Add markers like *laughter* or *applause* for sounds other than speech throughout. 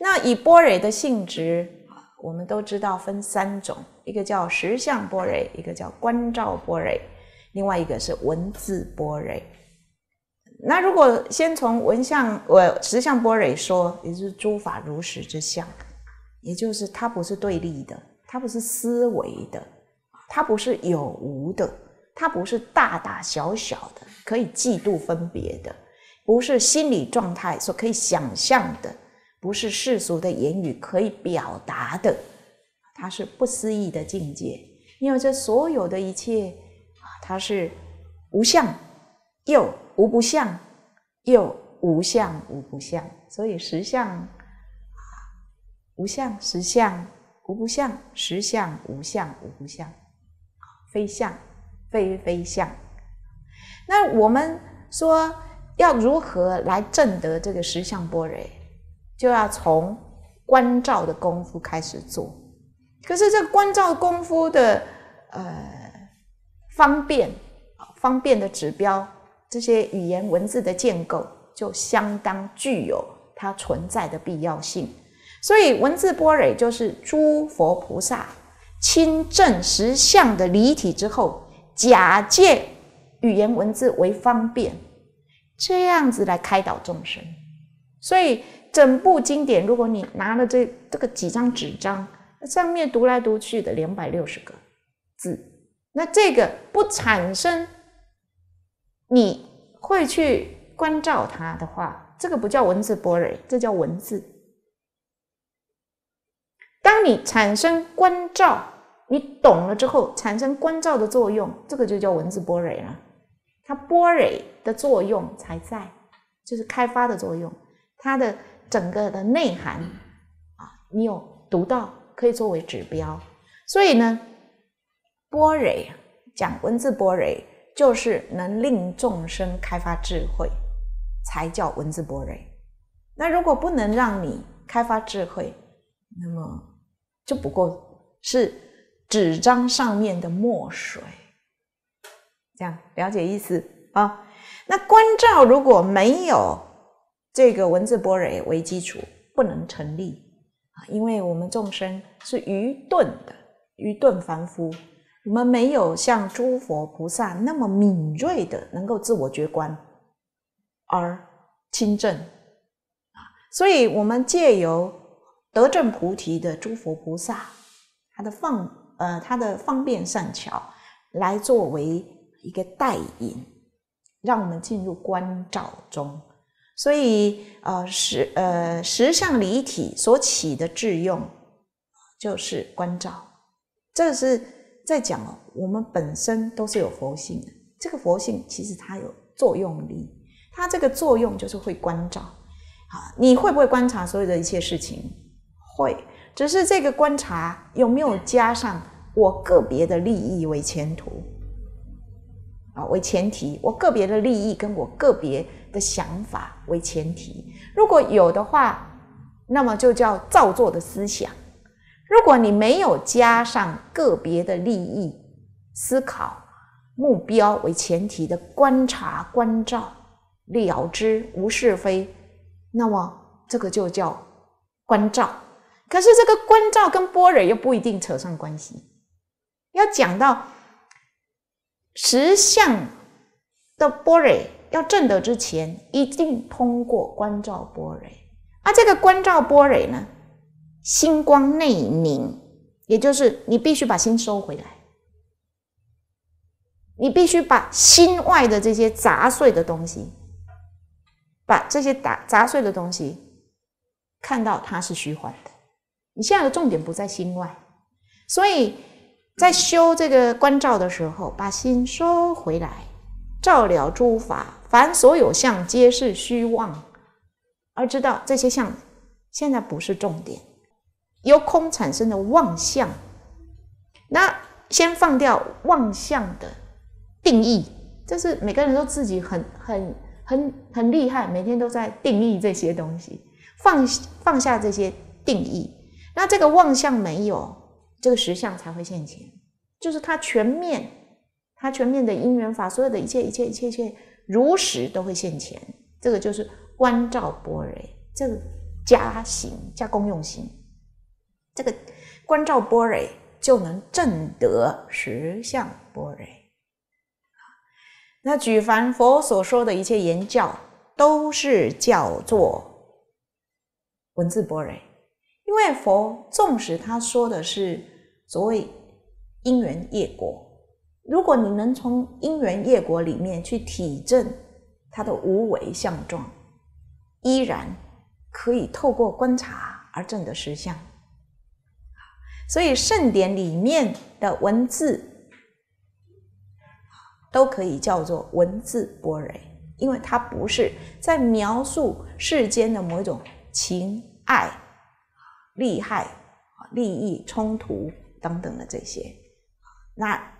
那以波蕊的性质我们都知道分三种：一个叫实相波蕊，一个叫观照波蕊，另外一个是文字波蕊。那如果先从文相，我实相波蕊说，也就是诸法如实之相，也就是它不是对立的，它不是思维的，它不是有无的，它不是大大小小的，可以嫉度分别的，不是心理状态所可以想象的。不是世俗的言语可以表达的，它是不思议的境界。因为这所有的一切，啊，它是无相，又无不相，又无相无不相，所以实相，啊，无相实相，无不相，实相无相无不相，非相，非非相。那我们说要如何来证得这个实相般若？就要从关照的功夫开始做，可是这关照功夫的呃方便方便的指标，这些语言文字的建构就相当具有它存在的必要性。所以文字波蕊就是诸佛菩萨亲证实相的离体之后，假借语言文字为方便，这样子来开导众生。所以。整部经典，如果你拿了这这个几张纸张，上面读来读去的两百六十个字，那这个不产生，你会去关照它的话，这个不叫文字波瑞，这叫文字。当你产生关照，你懂了之后，产生关照的作用，这个就叫文字波瑞了。它波瑞的作用才在，就是开发的作用，它的。整个的内涵啊，你有读到，可以作为指标。所以呢，波雷讲文字波雷，就是能令众生开发智慧，才叫文字波雷。那如果不能让你开发智慧，那么就不过是纸张上面的墨水。这样了解意思啊？那关照如果没有。这个文字博瑞为基础不能成立啊，因为我们众生是愚钝的，愚钝凡夫，我们没有像诸佛菩萨那么敏锐的能够自我觉观而清正啊，所以我们借由德正菩提的诸佛菩萨他的放呃他的方便善巧来作为一个代引，让我们进入观照中。所以，呃，十，呃，十相离体所起的智用，就是关照。这是在讲哦，我们本身都是有佛性，的。这个佛性其实它有作用力，它这个作用就是会关照。啊，你会不会观察所有的一切事情？会，只是这个观察有没有加上我个别的利益为前途？啊，为前提，我个别的利益跟我个别。的想法为前提，如果有的话，那么就叫造作的思想；如果你没有加上个别的利益、思考、目标为前提的观察、关照、了知、无是非，那么这个就叫关照。可是这个关照跟波若又不一定扯上关系。要讲到实相的波若。要证得之前，一定通过观照波雷，而这个观照波雷呢，心光内凝，也就是你必须把心收回来，你必须把心外的这些杂碎的东西，把这些杂杂碎的东西，看到它是虚幻的。你现在的重点不在心外，所以在修这个观照的时候，把心收回来。照了诸法，凡所有相皆是虚妄，而知道这些相，现在不是重点。由空产生的妄相，那先放掉妄相的定义，这是每个人都自己很很很很厉害，每天都在定义这些东西，放放下这些定义。那这个妄相没有，这个实相才会现前，就是它全面。他全面的因缘法，所有的一切一切一切一切，如实都会现前。这个就是观照波若，这个加行加功用行，这个观照波若就能证得实相波若。那举凡佛所说的一切言教，都是叫做文字波雷，因为佛纵使他说的是所谓因缘业果。如果你能从因缘业果里面去体证它的无为相状，依然可以透过观察而证得实相。所以圣典里面的文字都可以叫做文字博若，因为它不是在描述世间的某一种情爱、利害、利益冲突等等的这些，那。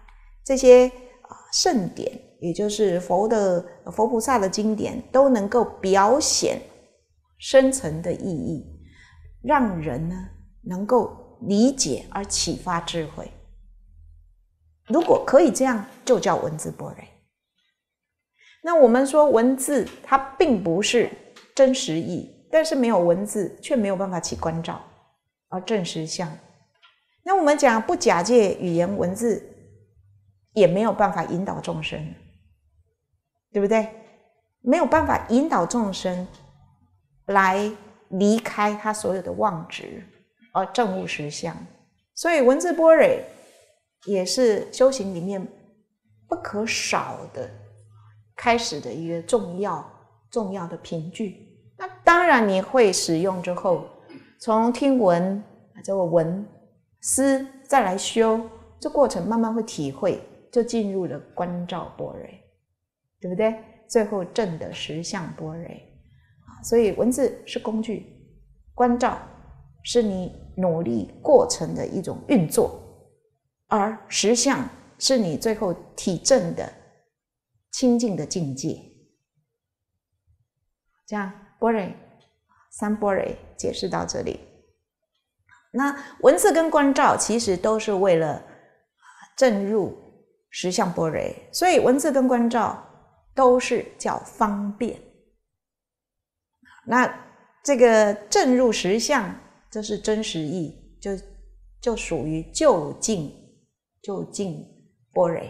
这些啊圣典，也就是佛的佛菩萨的经典，都能够表显深层的意义，让人呢能够理解而启发智慧。如果可以这样，就叫文字波瑞。那我们说文字，它并不是真实意，但是没有文字，却没有办法起关照而证实相。那我们讲不假借语言文字。也没有办法引导众生，对不对？没有办法引导众生来离开他所有的妄执而正悟实相。所以文字波蕊也是修行里面不可少的开始的一个重要重要的凭据。那当然你会使用之后，从听闻这个闻思再来修，这过程慢慢会体会。就进入了观照波瑞，对不对？最后证的实相波瑞啊，所以文字是工具，观照是你努力过程的一种运作，而实相是你最后体证的清净的境界。这样波瑞三波瑞解释到这里，那文字跟观照其实都是为了啊证入。实相波若，所以文字跟观照都是叫方便。那这个正入实相，这是真实意，就就属于就近就近波若。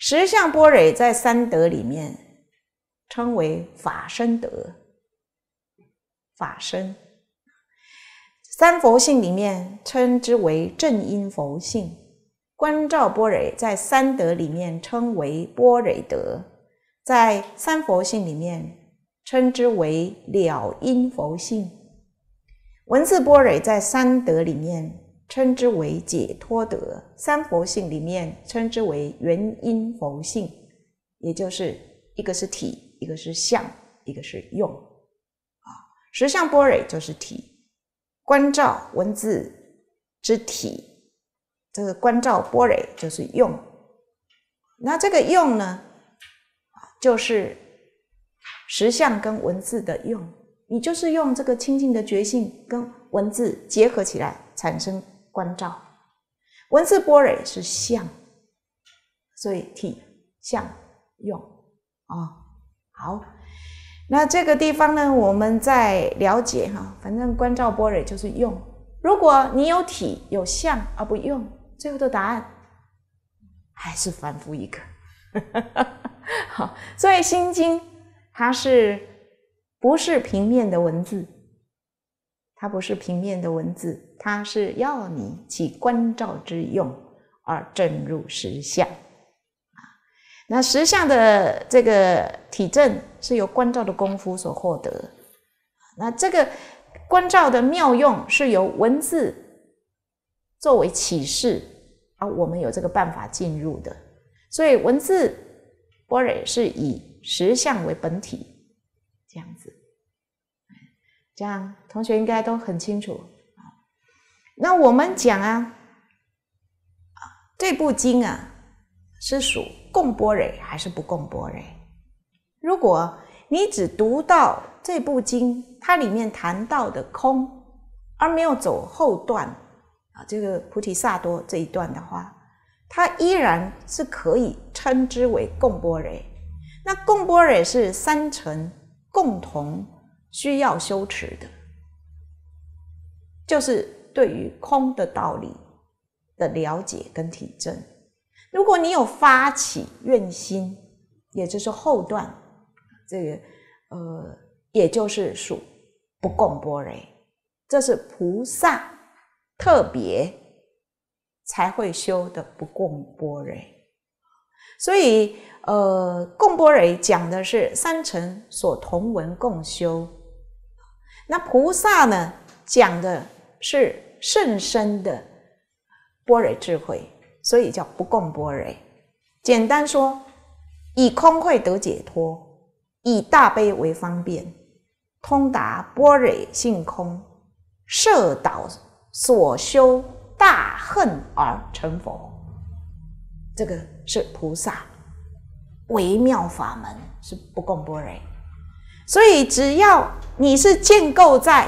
实相波若在三德里面称为法身德，法身。三佛性里面称之为正因佛性。观照波瑞在三德里面称为波瑞德，在三佛性里面称之为了因佛性；文字波瑞在三德里面称之为解脱德，三佛性里面称之为元因佛性，也就是一个是体，一个是相，一个是用。啊，实相波瑞就是体，观照文字之体。这个观照波蕊就是用，那这个用呢，就是实相跟文字的用，你就是用这个清净的觉性跟文字结合起来产生观照，文字波蕊是相，所以体相用啊，好，那这个地方呢，我们在了解哈，反正观照波蕊就是用，如果你有体有相而不用。最后的答案还是反复一个，*laughs* 好。所以《心经》它是不是平面的文字？它不是平面的文字，它是要你起观照之用而证入实相啊。那实相的这个体证是由观照的功夫所获得。那这个观照的妙用是由文字作为启示。啊，我们有这个办法进入的，所以文字波瑞是以实相为本体，这样子，这样同学应该都很清楚。那我们讲啊，这部经啊是属共波瑞还是不共波瑞？如果你只读到这部经，它里面谈到的空，而没有走后段。啊，这个菩提萨多这一段的话，它依然是可以称之为共波雷。那共波雷是三层共同需要修持的，就是对于空的道理的了解跟体证。如果你有发起愿心，也就是后段这个呃，也就是属不共波雷，这是菩萨。特别才会修的不共般若，所以呃，共般若讲的是三乘所同文共修，那菩萨呢讲的是甚深的般若智慧，所以叫不共般若。简单说，以空慧得解脱，以大悲为方便，通达般若性空，摄导。所修大恨而成佛，这个是菩萨微妙法门，是不共般若。所以，只要你是建构在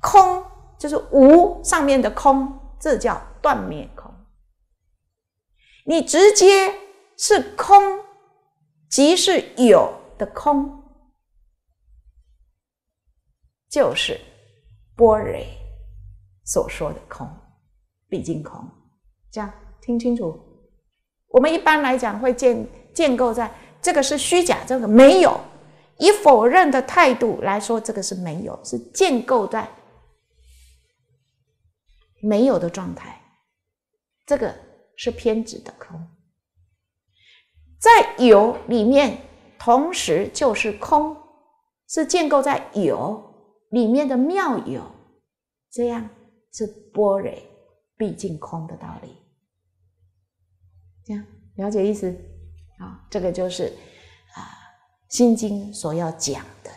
空，就是无上面的空，这叫断灭空。你直接是空，即是有的空，就是波雷。所说的空，毕竟空，这样听清楚。我们一般来讲会建建构在这个是虚假，这个没有，以否认的态度来说，这个是没有，是建构在没有的状态。这个是偏执的空，在有里面，同时就是空，是建构在有里面的妙有，这样。是波蕊毕竟空的道理，这样了解意思？好，这个就是啊，《心经》所要讲的。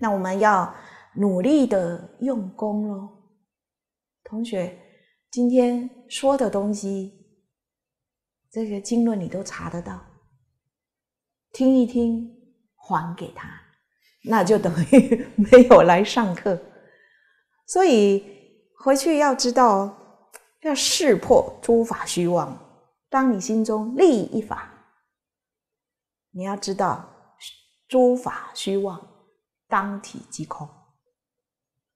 那我们要努力的用功喽，同学，今天说的东西，这个经论你都查得到，听一听，还给他，那就等于 *laughs* 没有来上课，所以。回去要知道，要识破诸法虚妄。当你心中立一法，你要知道诸法虚妄，当体即空。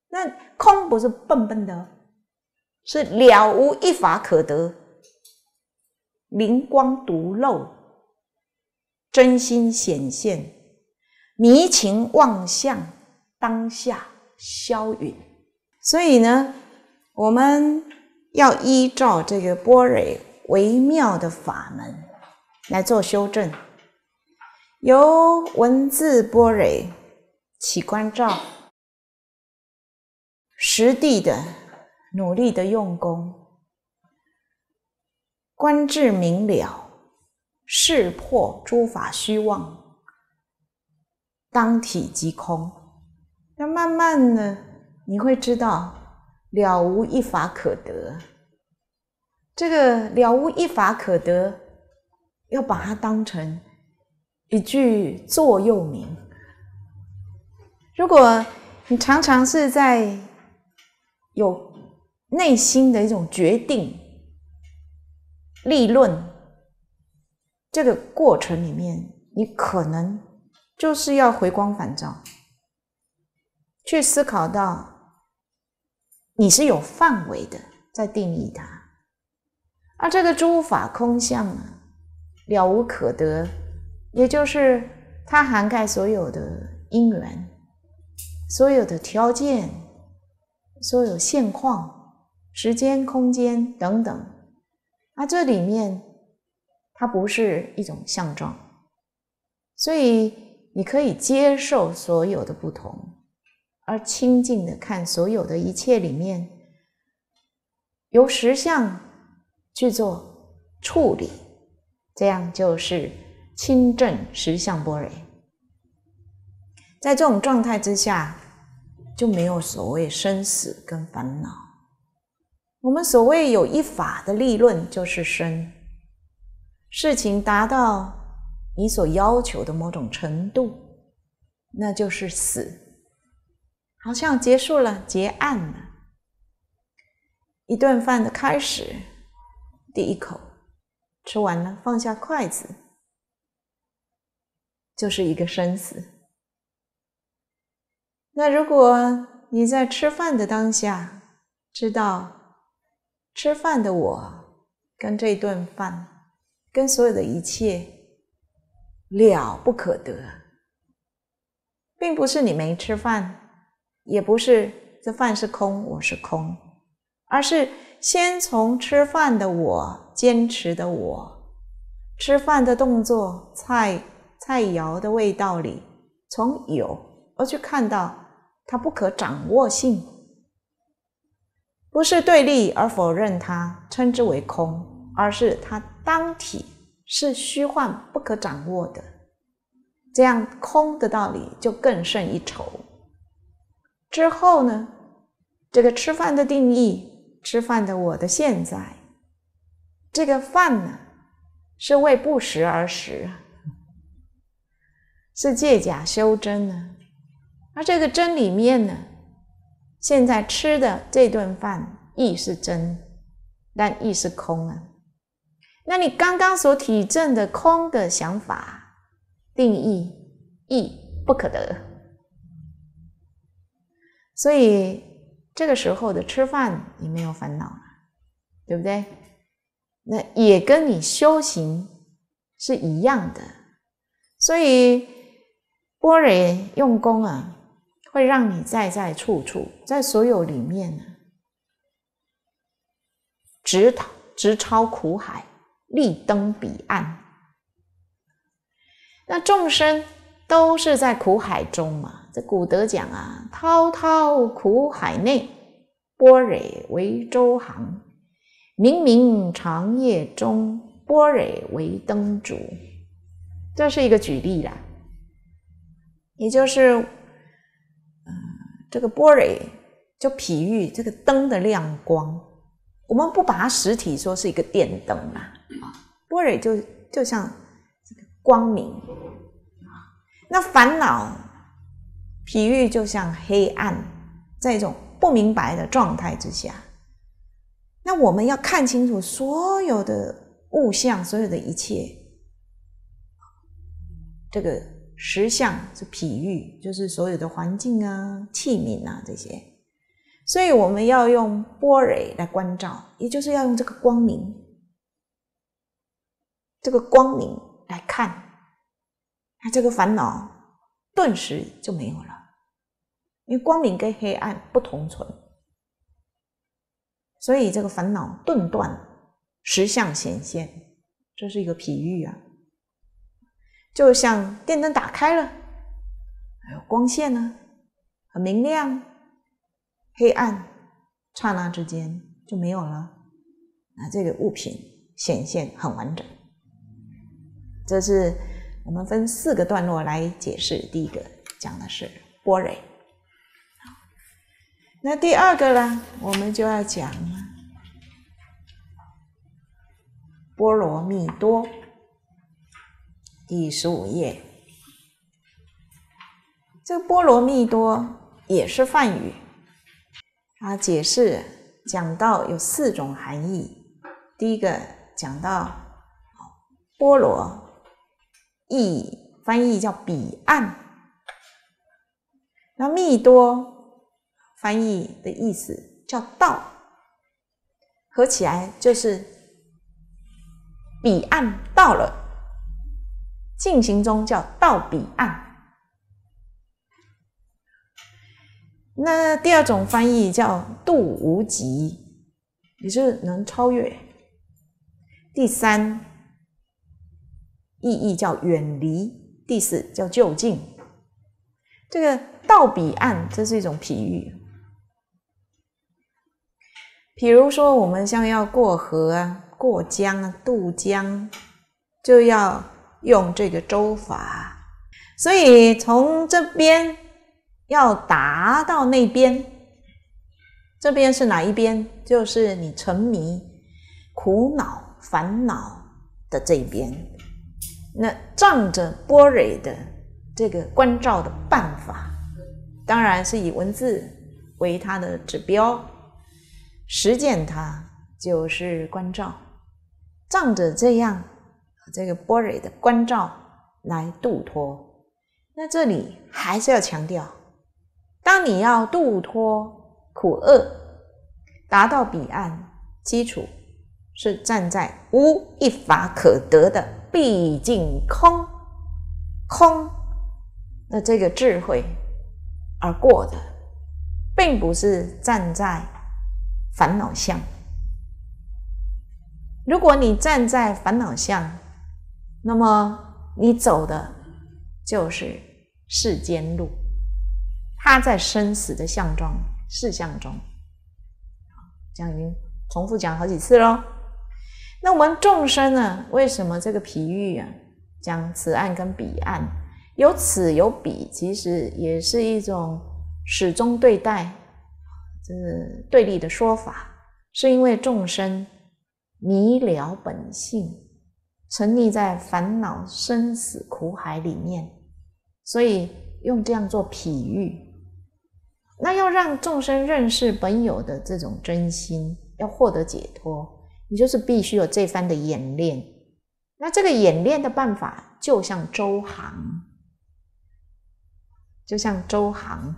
那空不是笨笨的，是了无一法可得，灵光独露，真心显现，迷情妄相当下消殒。所以呢？我们要依照这个波蕊微妙的法门来做修正，由文字波蕊起关照，实地的努力的用功，观智明了，视破诸法虚妄，当体即空。那慢慢的，你会知道。了无一法可得，这个了无一法可得，要把它当成一句座右铭。如果你常常是在有内心的一种决定、立论这个过程里面，你可能就是要回光返照，去思考到。你是有范围的，在定义它。而这个诸法空相啊，了无可得，也就是它涵盖所有的因缘、所有的条件、所有现况、时间、空间等等。啊，这里面，它不是一种相状，所以你可以接受所有的不同。而清净的看所有的一切里面，由实相去做处理，这样就是清正实相波雷。在这种状态之下，就没有所谓生死跟烦恼。我们所谓有一法的立论，就是生事情达到你所要求的某种程度，那就是死。好像结束了，结案了。一顿饭的开始，第一口吃完了，放下筷子，就是一个生死。那如果你在吃饭的当下，知道吃饭的我跟这顿饭，跟所有的一切了不可得，并不是你没吃饭。也不是这饭是空，我是空，而是先从吃饭的我、坚持的我、吃饭的动作、菜菜肴的味道里，从有而去看到它不可掌握性，不是对立而否认它，称之为空，而是它当体是虚幻不可掌握的，这样空的道理就更胜一筹。之后呢，这个吃饭的定义，吃饭的我的现在，这个饭呢，是为不食而食是借假修真呢。而这个真里面呢，现在吃的这顿饭亦是真，但亦是空啊。那你刚刚所体证的空的想法、定义亦不可得。所以这个时候的吃饭你没有烦恼了，对不对？那也跟你修行是一样的。所以波雷用功啊，会让你在在处处，在所有里面呢，直超直超苦海，立登彼岸。那众生都是在苦海中嘛。古德讲啊，滔滔苦海内，波蕊为舟航；冥冥长夜中，波蕊为灯烛。这是一个举例啦，也就是，啊，这个波蕊就比喻这个灯的亮光。我们不把它实体说是一个电灯啦，啊，波蕊就就像这个光明啊。那烦恼。比喻就像黑暗，在一种不明白的状态之下，那我们要看清楚所有的物象，所有的一切，这个实相是比喻，就是所有的环境啊、器皿啊这些，所以我们要用波雷来关照，也就是要用这个光明，这个光明来看，那这个烦恼顿时就没有了。因为光明跟黑暗不同存，所以这个烦恼顿断，实相显现，这是一个比喻啊，就像电灯打开了，还有光线呢很明亮，黑暗刹那之间就没有了，那这个物品显现很完整。这是我们分四个段落来解释，第一个讲的是波雷。那第二个呢，我们就要讲《波罗蜜多》第十五页。这“个“波罗蜜多”也是梵语，它解释讲到有四种含义。第一个讲到“波罗”，意翻译叫彼岸。那“蜜多”。翻译的意思叫“道”，合起来就是“彼岸到了”。进行中叫“到彼岸”。那第二种翻译叫“度无极”，也就是能超越。第三意义叫“远离”，第四叫“就近”。这个“到彼岸”这是一种比喻。比如说，我们像要过河啊、过江、渡江，就要用这个舟法。所以从这边要达到那边，这边是哪一边？就是你沉迷、苦恼、烦恼的这边。那仗着波蕊的这个关照的办法，当然是以文字为它的指标。实践它就是关照，仗着这样这个波若的关照来度脱。那这里还是要强调，当你要度脱苦厄，达到彼岸，基础是站在无一法可得的毕竟空空。的这个智慧而过的，并不是站在。烦恼相。如果你站在烦恼相，那么你走的就是世间路。他在生死的相中、事相中，这样已经重复讲好几次喽。那我们众生呢？为什么这个比喻啊，讲此岸跟彼岸有此有彼，其实也是一种始终对待。是对立的说法，是因为众生迷了本性，沉溺在烦恼生死苦海里面，所以用这样做比喻。那要让众生认识本有的这种真心，要获得解脱，你就是必须有这番的演练。那这个演练的办法，就像周行，就像周行。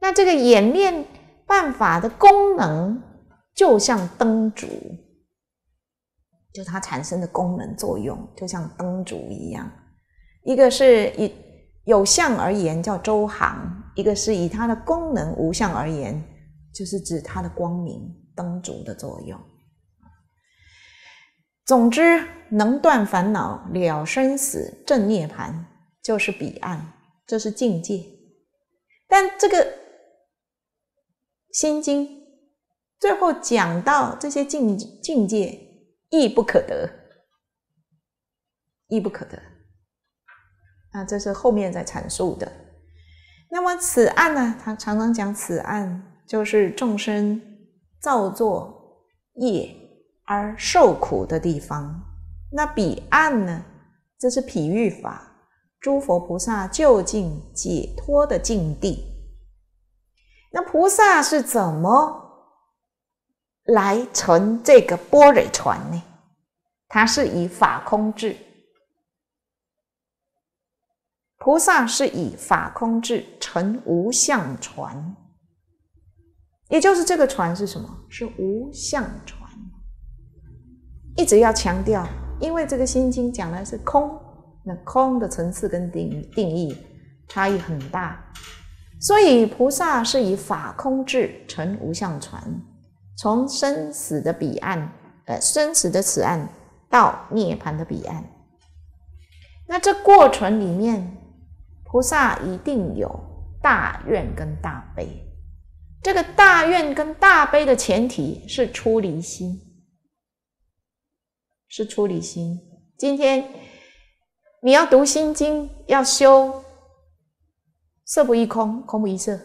那这个演练。办法的功能就像灯烛，就它产生的功能作用，就像灯烛一样。一个是以有相而言叫周行，一个是以它的功能无相而言，就是指它的光明灯烛的作用。总之，能断烦恼了生死正涅槃，就是彼岸，这是境界。但这个。心经最后讲到这些境境界亦不可得，亦不可得。那这是后面在阐述的。那么此案呢，他常常讲此案就是众生造作业而受苦的地方。那彼岸呢，这是比喻法，诸佛菩萨究竟解脱的境地。那菩萨是怎么来乘这个波若船呢？他是以法空智，菩萨是以法空智乘无相船，也就是这个船是什么？是无相船。一直要强调，因为这个《心经》讲的是空，那空的层次跟定定义差异很大。所以，菩萨是以法空智成无相船，从生死的彼岸，呃，生死的此岸到涅槃的彼岸。那这过程里面，菩萨一定有大愿跟大悲。这个大愿跟大悲的前提是出离心，是出离心。今天你要读心经，要修。色不异空，空不异色。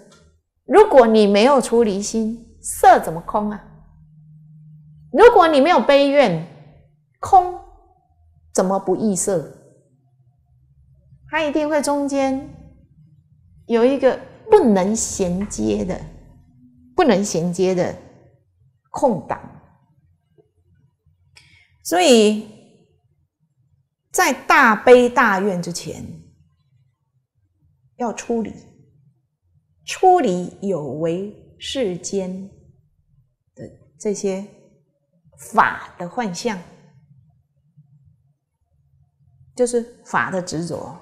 如果你没有出离心，色怎么空啊？如果你没有悲怨，空怎么不异色？它一定会中间有一个不能衔接的、不能衔接的空档。所以在大悲大愿之前。要处理，处理有为世间的这些法的幻象，就是法的执着。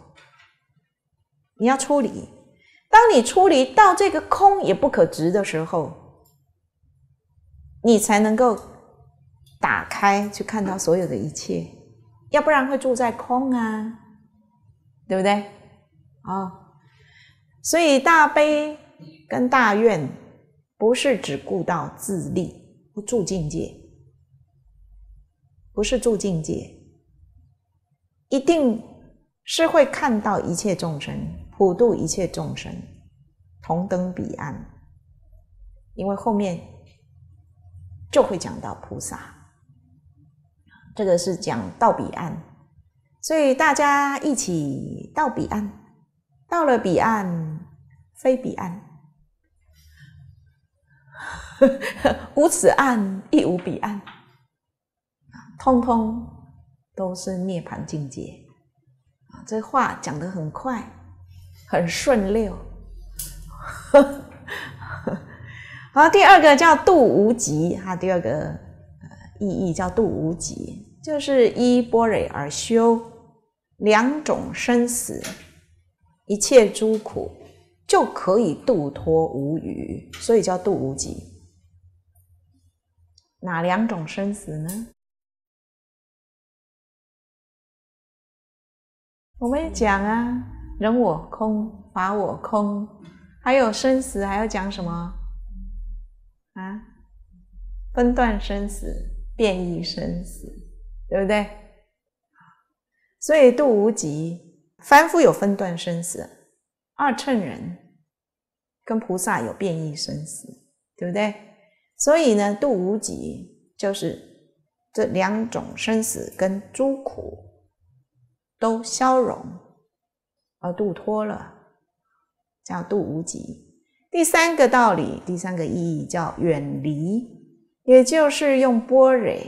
你要处理，当你处理到这个空也不可执的时候，你才能够打开去看到所有的一切，要不然会住在空啊，对不对？啊。所以大悲跟大愿，不是只顾到自利，不住境界，不是住境界，一定是会看到一切众生，普度一切众生，同登彼岸。因为后面就会讲到菩萨，这个是讲到彼岸，所以大家一起到彼岸。到了彼岸，非彼岸；*laughs* 无此岸，亦无彼岸。啊，通通都是涅槃境界。啊，这话讲得很快，很顺溜。*laughs* 好，第二个叫度无极，哈，第二个呃意义叫度无极，就是依般若而修两种生死。一切诸苦就可以度脱无余，所以叫度无极。哪两种生死呢？我们讲啊，人我空，法我空，还有生死，还要讲什么啊？分段生死、变异生死，对不对？所以度无极。凡夫有分段生死，二乘人跟菩萨有变异生死，对不对？所以呢，度无极就是这两种生死跟诸苦都消融而度脱了，叫度无极。第三个道理，第三个意义叫远离，也就是用波蕊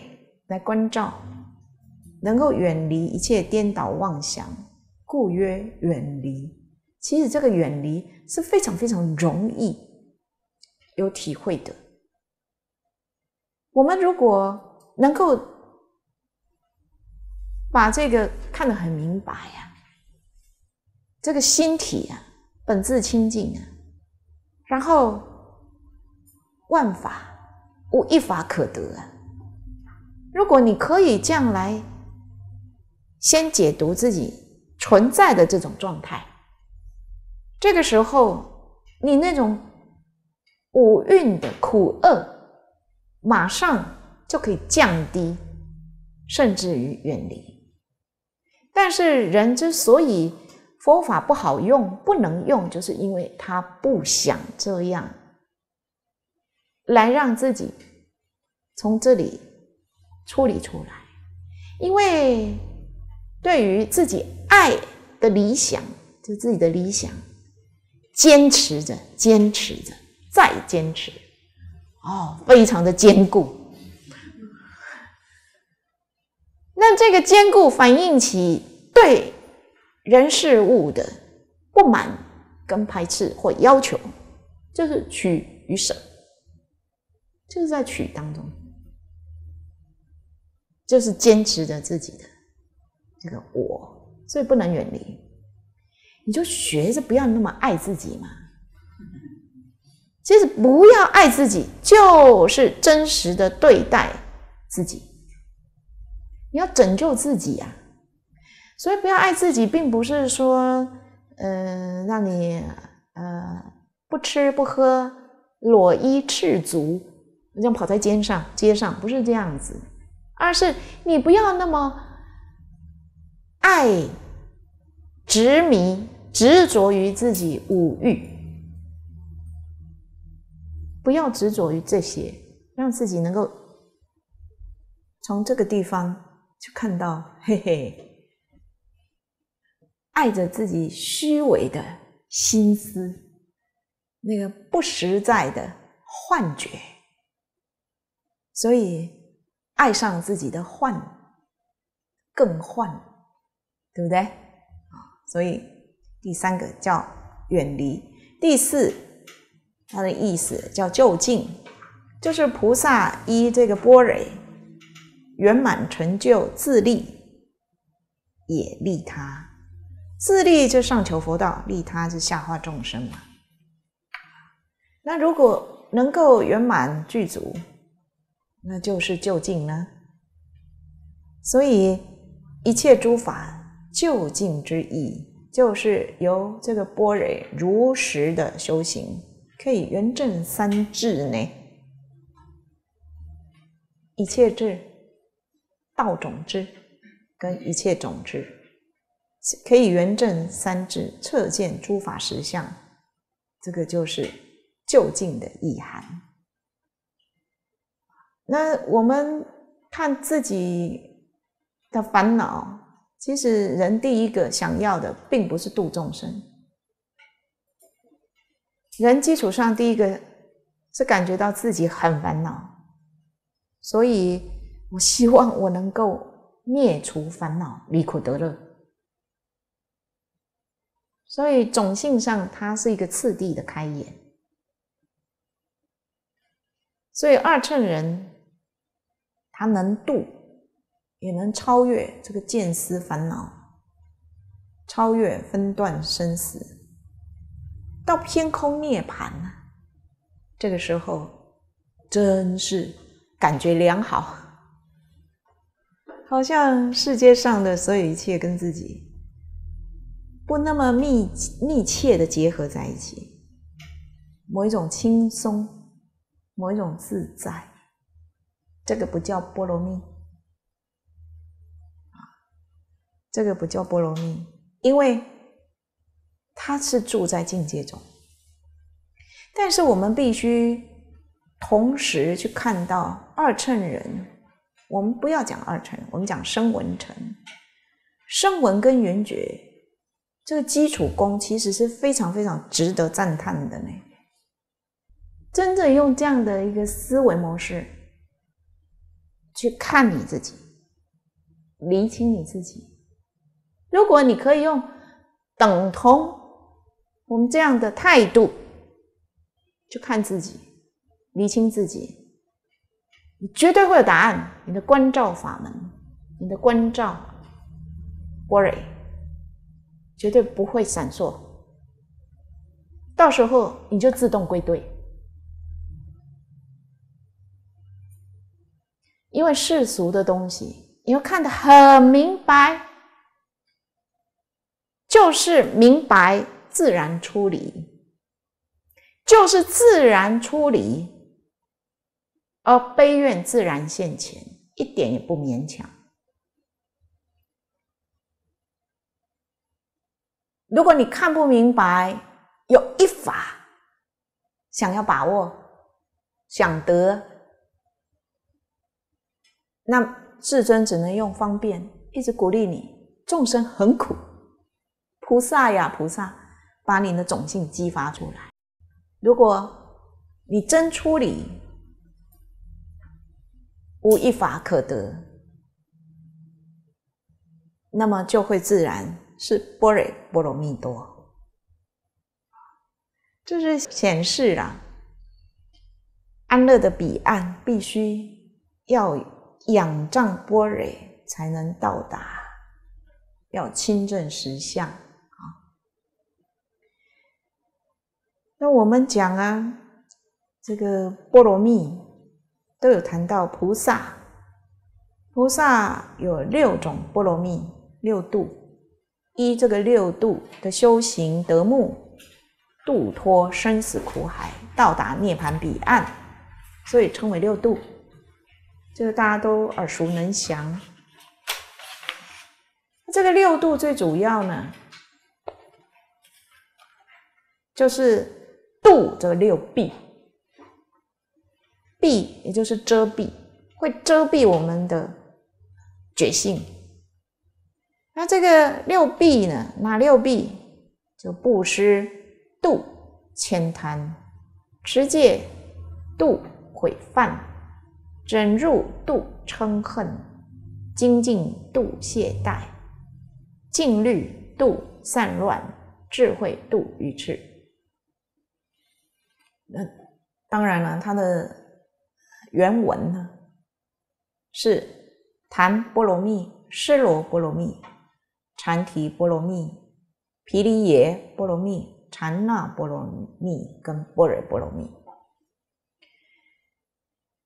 来关照，能够远离一切颠倒妄想。故曰远离。其实这个远离是非常非常容易有体会的。我们如果能够把这个看得很明白呀，这个心体啊，本质清净啊，然后万法无一法可得啊。如果你可以这样来先解读自己。存在的这种状态，这个时候你那种五蕴的苦厄，马上就可以降低，甚至于远离。但是人之所以佛法不好用、不能用，就是因为他不想这样，来让自己从这里处理出来，因为对于自己。爱的理想，就自己的理想，坚持着，坚持着，再坚持，哦，非常的坚固。那这个坚固反映起对人事物的不满、跟排斥或要求，就是取与舍，就是在取当中，就是坚持着自己的这个我。所以不能远离，你就学着不要那么爱自己嘛。其实不要爱自己，就是真实的对待自己。你要拯救自己呀，所以不要爱自己，并不是说，嗯，让你呃不吃不喝，裸衣赤足，这样跑在街上，街上不是这样子，而是你不要那么。爱执迷执着于自己五欲，不要执着于这些，让自己能够从这个地方去看到，嘿嘿，爱着自己虚伪的心思，那个不实在的幻觉，所以爱上自己的幻，更幻。对不对？啊，所以第三个叫远离；第四，它的意思叫就近，就是菩萨依这个波蕊圆满成就自利，也利他。自利就上求佛道，利他是下化众生嘛。那如果能够圆满具足，那就是就近呢。所以一切诸法。究竟之意，就是由这个波惹如实的修行，可以圆正三智呢：一切智、道种智跟一切种智，可以圆正三智，彻见诸法实相。这个就是究竟的意涵。那我们看自己的烦恼。其实人第一个想要的并不是度众生，人基础上第一个是感觉到自己很烦恼，所以我希望我能够灭除烦恼，离苦得乐。所以种性上它是一个次第的开眼，所以二乘人他能度。也能超越这个见思烦恼，超越分段生死，到偏空涅槃了。这个时候，真是感觉良好，好像世界上的所有一切跟自己不那么密密切的结合在一起，某一种轻松，某一种自在，这个不叫波罗蜜。这个不叫波罗蜜，因为他是住在境界中。但是我们必须同时去看到二乘人，我们不要讲二乘人，我们讲声闻乘。声闻跟缘觉这个基础功其实是非常非常值得赞叹的呢。真正用这样的一个思维模式去看你自己，理清你自己。如果你可以用等同我们这样的态度，就看自己，理清自己，你绝对会有答案。你的关照法门，你的关照，worry 绝对不会闪烁。到时候你就自动归队，因为世俗的东西你会看得很明白。就是明白自然出离，就是自然出离，而悲怨自然现前，一点也不勉强。如果你看不明白，有一法想要把握、想得，那至尊只能用方便，一直鼓励你。众生很苦。菩萨呀，菩萨，把你的种性激发出来。如果你真出离，无一法可得，那么就会自然是波瑞波罗蜜多。这是显示啊，安乐的彼岸必须要仰仗波瑞才能到达，要亲证实相。那我们讲啊，这个波罗蜜都有谈到菩萨，菩萨有六种波罗蜜，六度。依这个六度的修行，得木度脱生死苦海，到达涅盘彼岸，所以称为六度，这个大家都耳熟能详。这个六度最主要呢，就是。度这个六蔽，蔽也就是遮蔽，会遮蔽我们的觉性。那这个六蔽呢？那六蔽就布施度悭贪，持戒度毁犯，忍辱度嗔恨，精进度懈怠，静虑度散乱，智慧度愚痴。那当然了，它的原文呢是“檀波罗蜜、湿罗波罗蜜、禅提波罗蜜、毗梨耶波罗蜜、禅那波罗蜜跟般若波罗蜜”。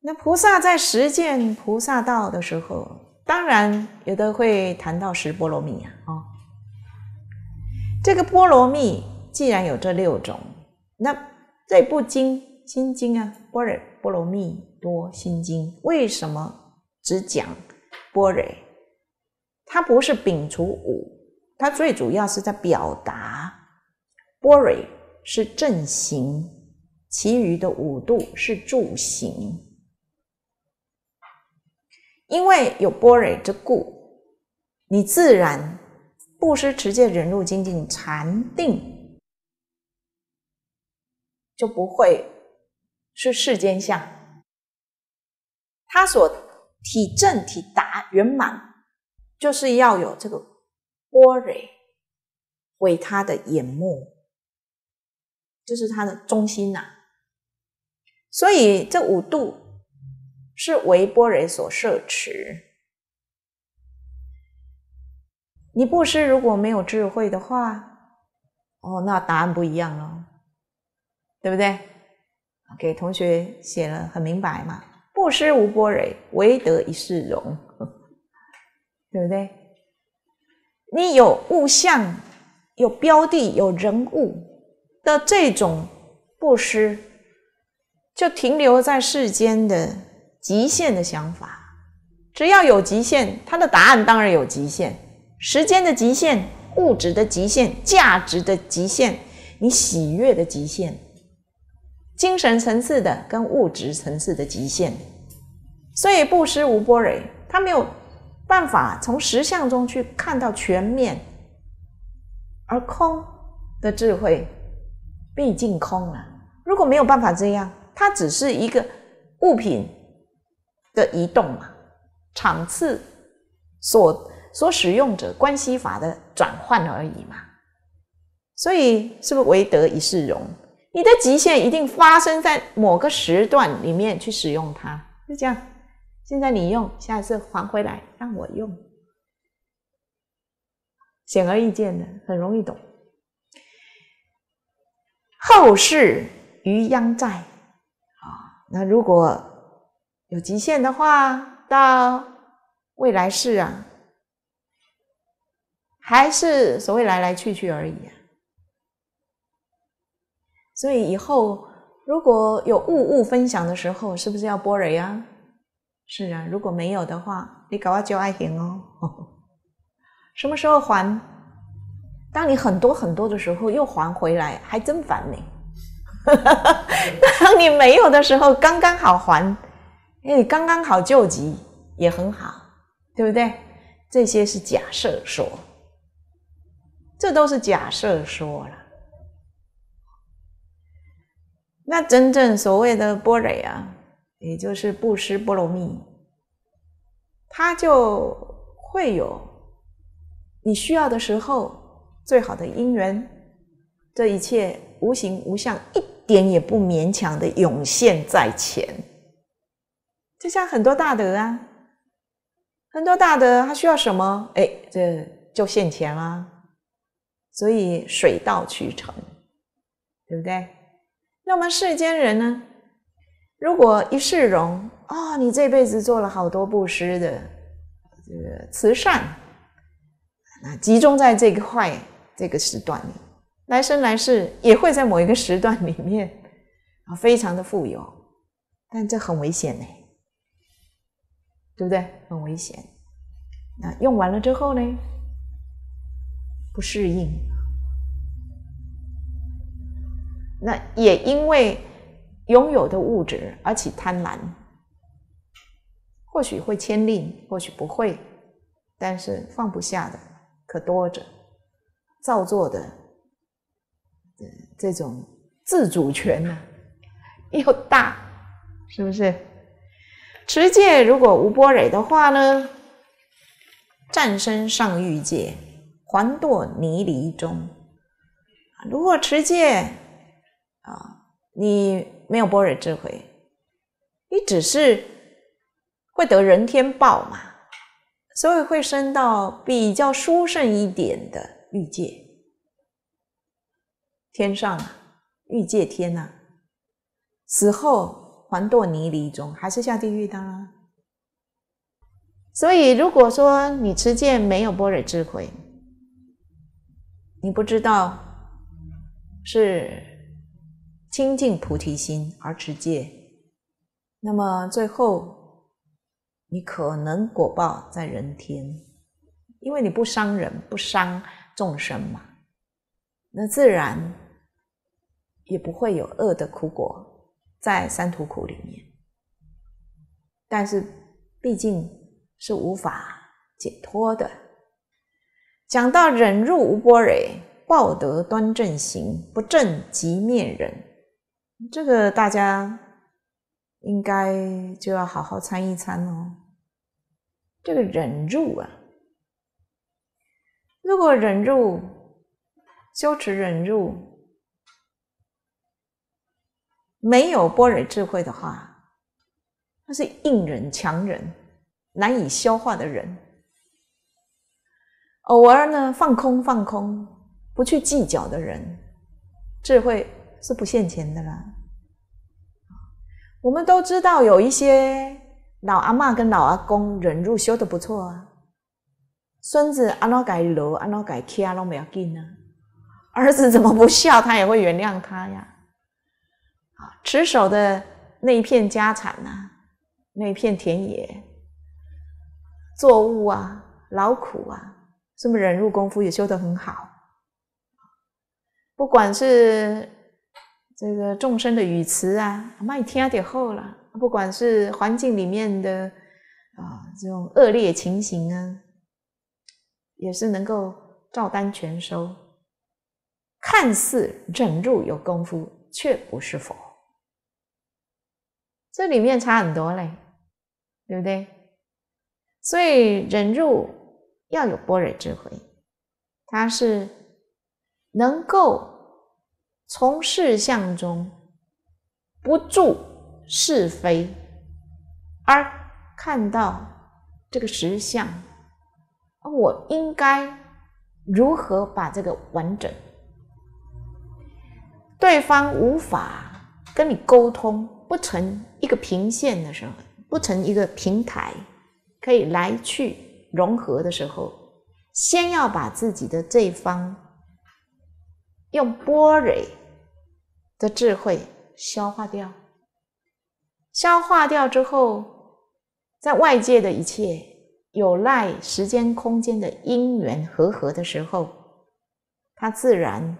那菩萨在实践菩萨道的时候，当然有的会谈到十波罗蜜啊。这个波罗蜜既然有这六种，那。这部经《心经》啊，《般若波罗蜜多心经》，为什么只讲般若？它不是摒除五，它最主要是在表达般若是正行，其余的五度是助行。因为有波若之故，你自然不失持戒忍辱精进禅定。就不会是世间相，他所体正体达圆满，就是要有这个波雷为他的眼目，就是他的中心呐。所以这五度是为波雷所摄持。你布施如果没有智慧的话，哦，那答案不一样了。对不对？给同学写了很明白嘛。布施无波蕊，唯得一世荣，*laughs* 对不对？你有物象、有标的、有人物的这种布施，就停留在世间的极限的想法。只要有极限，它的答案当然有极限：时间的极限、物质的极限、价值的极限、你喜悦的极限。精神层次的跟物质层次的极限，所以布施无波累，他没有办法从实相中去看到全面，而空的智慧，毕竟空了。如果没有办法这样，它只是一个物品的移动嘛，场次所所使用者关系法的转换而已嘛，所以是不是唯德一视容？你的极限一定发生在某个时段里面去使用它，就这样。现在你用，下一次还回来让我用。显而易见的，很容易懂。后世于殃在啊，那如果有极限的话，到未来世啊，还是所谓来来去去而已啊。所以以后如果有物物分享的时候，是不是要波雷啊？是啊，如果没有的话，你搞快就爱情哦。*laughs* 什么时候还？当你很多很多的时候又还回来，还真烦呢。*laughs* 当你没有的时候，刚刚好还，因为你刚刚好救急，也很好，对不对？这些是假设说，这都是假设说了。那真正所谓的波若啊，也就是布施波罗蜜，它就会有你需要的时候最好的因缘，这一切无形无相，一点也不勉强的涌现在前。就像很多大德啊，很多大德他需要什么，哎，这就现钱啊。所以水到渠成，对不对？那么世间人呢？如果一世荣啊，你这辈子做了好多布施的这个慈善，那集中在这个坏这个时段里，来生来世也会在某一个时段里面啊，非常的富有，但这很危险呢，对不对？很危险。那用完了之后呢？不适应。那也因为拥有的物质而起贪婪，或许会牵令，或许不会，但是放不下的可多着。造作的这种自主权呢，又大，是不是？持戒如果无波惹的话呢，战身上欲界，还堕泥犁中。如果持戒。啊，你没有波若智慧，你只是会得人天报嘛，所以会升到比较殊胜一点的欲界。天上啊，欲界天呐，死后还堕泥犁中，还是下地狱的啦。所以，如果说你持戒没有波若智慧，你不知道是。清净菩提心而持戒，那么最后你可能果报在人天，因为你不伤人，不伤众生嘛，那自然也不会有恶的苦果在三途苦里面。但是毕竟是无法解脱的。讲到忍辱无波蕊，报得端正行，不正即灭人。这个大家应该就要好好参一参喽。这个忍住啊，如果忍住，羞耻忍住，没有波惹智慧的话，那是硬忍、强忍、难以消化的忍。偶尔呢，放空放空，不去计较的人，智慧是不现前的啦。我们都知道有一些老阿妈跟老阿公忍辱修得不错啊，孙子阿那改罗阿那改卡拢袂要紧呐，儿子怎么不孝，他也会原谅他呀，啊，持守的那一片家产呐，那一片田野，作物啊，劳苦啊，是不是忍辱功夫也修得很好？不管是。这个众生的语词啊，麦听点好了，不管是环境里面的啊这种恶劣情形啊，也是能够照单全收。看似忍入有功夫，却不是佛，这里面差很多嘞，对不对？所以忍入要有般若智慧，他是能够。从事项中不住是非，而看到这个实相，我应该如何把这个完整？对方无法跟你沟通，不成一个平线的时候，不成一个平台，可以来去融合的时候，先要把自己的这一方用波蕊。的智慧消化掉，消化掉之后，在外界的一切有赖时间空间的因缘和合的时候，它自然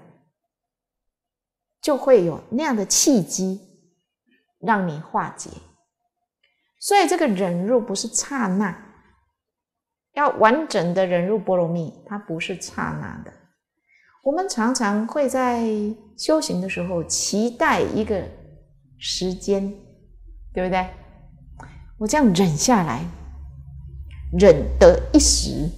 就会有那样的契机，让你化解。所以这个忍辱不是刹那，要完整的忍入波罗蜜，它不是刹那的。我们常常会在修行的时候期待一个时间，对不对？我这样忍下来，忍得一时，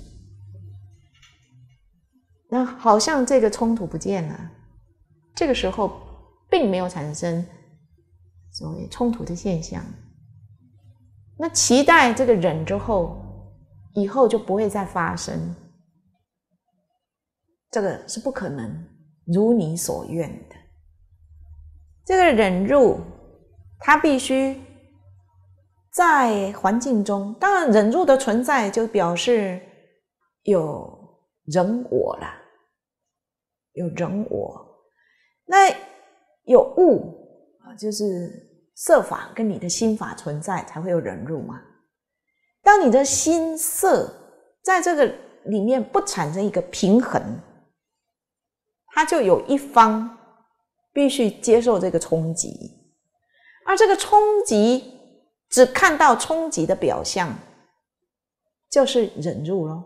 那好像这个冲突不见了。这个时候并没有产生所谓冲突的现象。那期待这个忍之后，以后就不会再发生。这个是不可能如你所愿的。这个忍辱，他必须在环境中，当然忍辱的存在就表示有人我了，有人我，那有物啊，就是色法跟你的心法存在才会有忍辱嘛。当你的心色在这个里面不产生一个平衡。他就有一方必须接受这个冲击，而这个冲击只看到冲击的表象，就是忍住咯。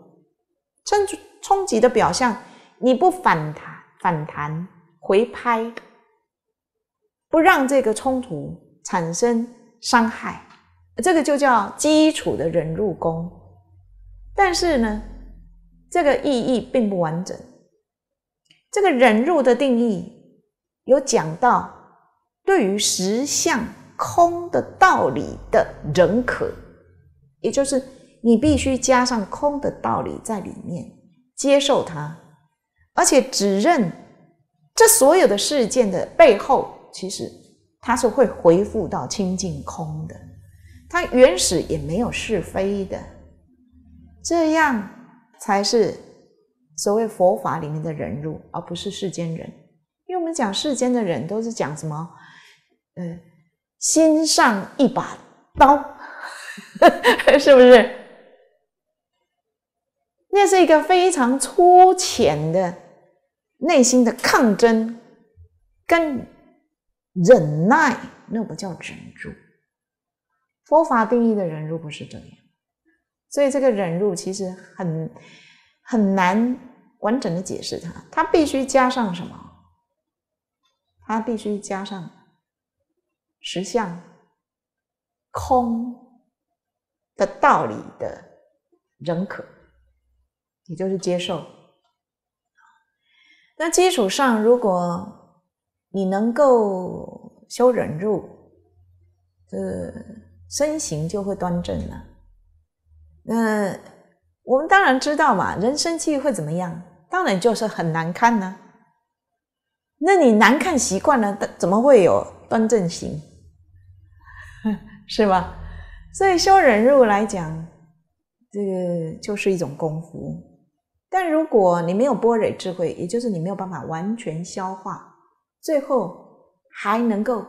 冲冲击的表象，你不反弹、反弹回拍，不让这个冲突产生伤害，这个就叫基础的忍入功。但是呢，这个意义并不完整。这个忍辱的定义有讲到，对于实相空的道理的认可，也就是你必须加上空的道理在里面接受它，而且指认这所有的事件的背后，其实它是会回复到清净空的，它原始也没有是非的，这样才是。所谓佛法里面的忍辱，而不是世间忍。因为我们讲世间的人，都是讲什么？嗯，心上一把刀，*laughs* 是不是？那是一个非常粗浅的内心的抗争跟忍耐，那不叫忍辱。佛法定义的忍辱不是这样，所以这个忍辱其实很很难。完整的解释它，它必须加上什么？它必须加上实相空的道理的认可，也就是接受。那基础上，如果你能够修忍辱，呃，身形就会端正了。那我们当然知道嘛，人生气会怎么样？当然就是很难看呢。那你难看习惯了，怎么会有端正型？*laughs* 是吧？所以修忍辱来讲，这个就是一种功夫。但如果你没有波蕊智慧，也就是你没有办法完全消化，最后还能够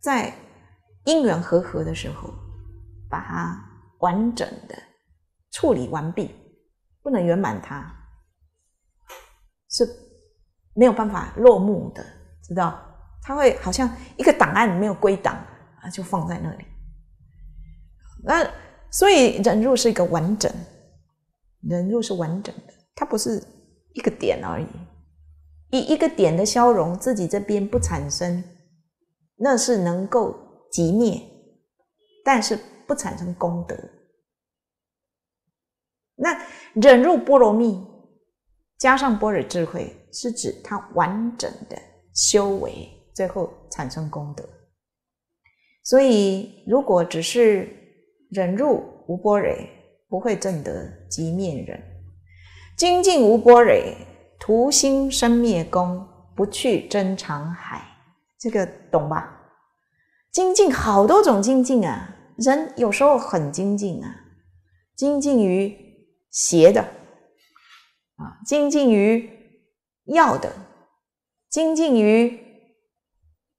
在因缘和合的时候把它完整的处理完毕，不能圆满它。是没有办法落幕的，知道？他会好像一个档案没有归档啊，就放在那里。那所以忍入是一个完整，忍入是完整的，它不是一个点而已。一一个点的消融，自己这边不产生，那是能够即灭，但是不产生功德。那忍入波罗蜜。加上般若智慧，是指他完整的修为，最后产生功德。所以，如果只是忍入无波尔，不会证得即灭忍；精进无波尔，徒心生灭功，不去争长海。这个懂吧？精进好多种精进啊，人有时候很精进啊，精进于邪的。啊，精进于要的，精进于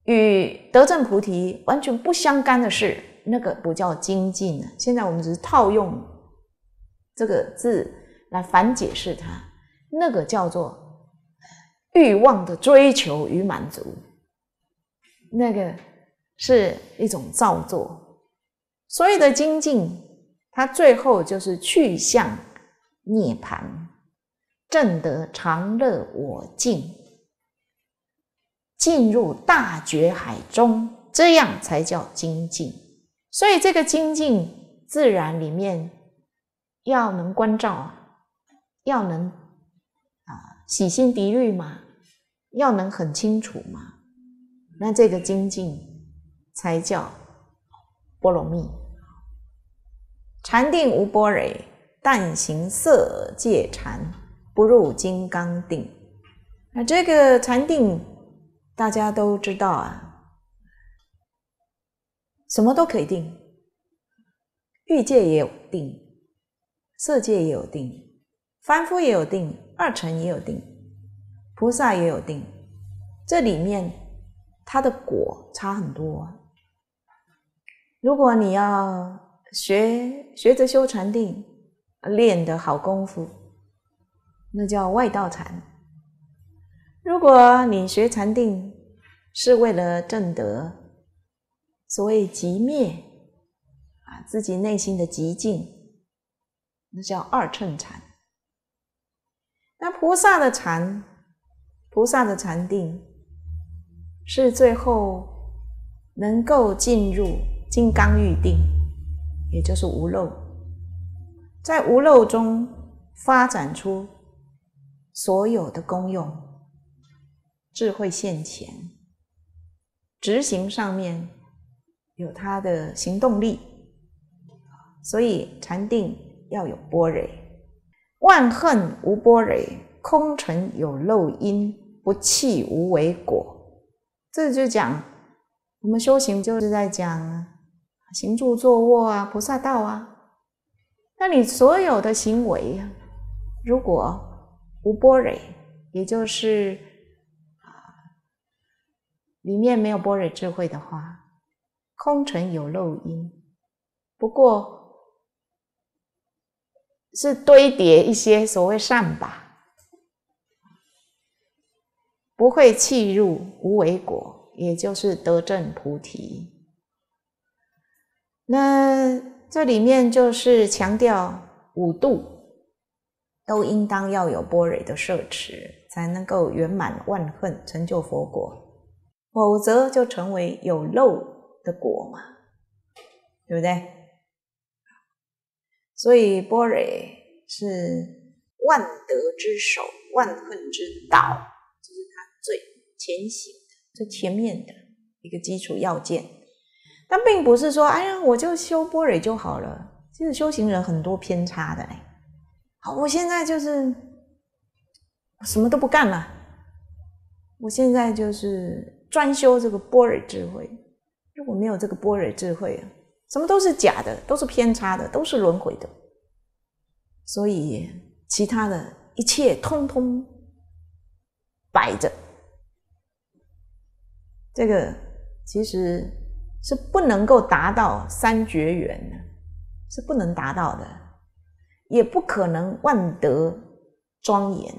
与德正菩提完全不相干的事，那个不叫精进啊。现在我们只是套用这个字来反解释它，那个叫做欲望的追求与满足，那个是一种造作。所有的精进，它最后就是去向涅槃。正得常乐我净，进入大觉海中，这样才叫精进。所以这个精进自然里面要能关照，要能啊洗心涤虑嘛，要能很清楚嘛，那这个精进才叫波罗蜜。禅定无波蕊，但行色界禅。不入金刚定，那这个禅定大家都知道啊，什么都可以定，欲界也有定，色界也有定，凡夫也有定，二乘也有定，菩萨也有定，这里面它的果差很多。如果你要学学着修禅定，练得好功夫。那叫外道禅。如果你学禅定是为了证得所谓极灭啊，自己内心的极静，那叫二乘禅。那菩萨的禅，菩萨的禅定，是最后能够进入金刚玉定，也就是无漏，在无漏中发展出。所有的功用、智慧现前、执行上面有它的行动力，所以禅定要有波蕊。万恨无波蕊，空尘有漏因，不弃无为果。这就讲我们修行就是在讲行住坐卧啊，菩萨道啊。那你所有的行为如果。无波蕊，也就是啊，里面没有波蕊智慧的话，空城有漏音。不过，是堆叠一些所谓善吧，不会弃入无为果，也就是得证菩提。那这里面就是强调五度。都应当要有波蕊的摄持，才能够圆满万恨，成就佛果。否则就成为有漏的果嘛，对不对？所以波蕊是万德之首，万恨之道，这是他最前行的、最前面的一个基础要件。但并不是说，哎呀，我就修波蕊就好了。其实修行人很多偏差的哎。好，我现在就是什么都不干了。我现在就是专修这个波尔智慧，如果没有这个波尔智慧啊，什么都是假的，都是偏差的，都是轮回的。所以，其他的一切通通摆着，这个其实是不能够达到三绝缘的，是不能达到的。也不可能万德庄严，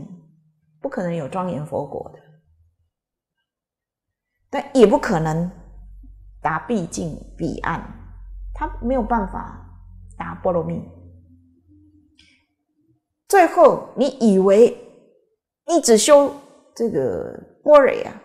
不可能有庄严佛果的，但也不可能达毕竟彼岸，他没有办法达波罗蜜。最后，你以为你只修这个波瑞啊？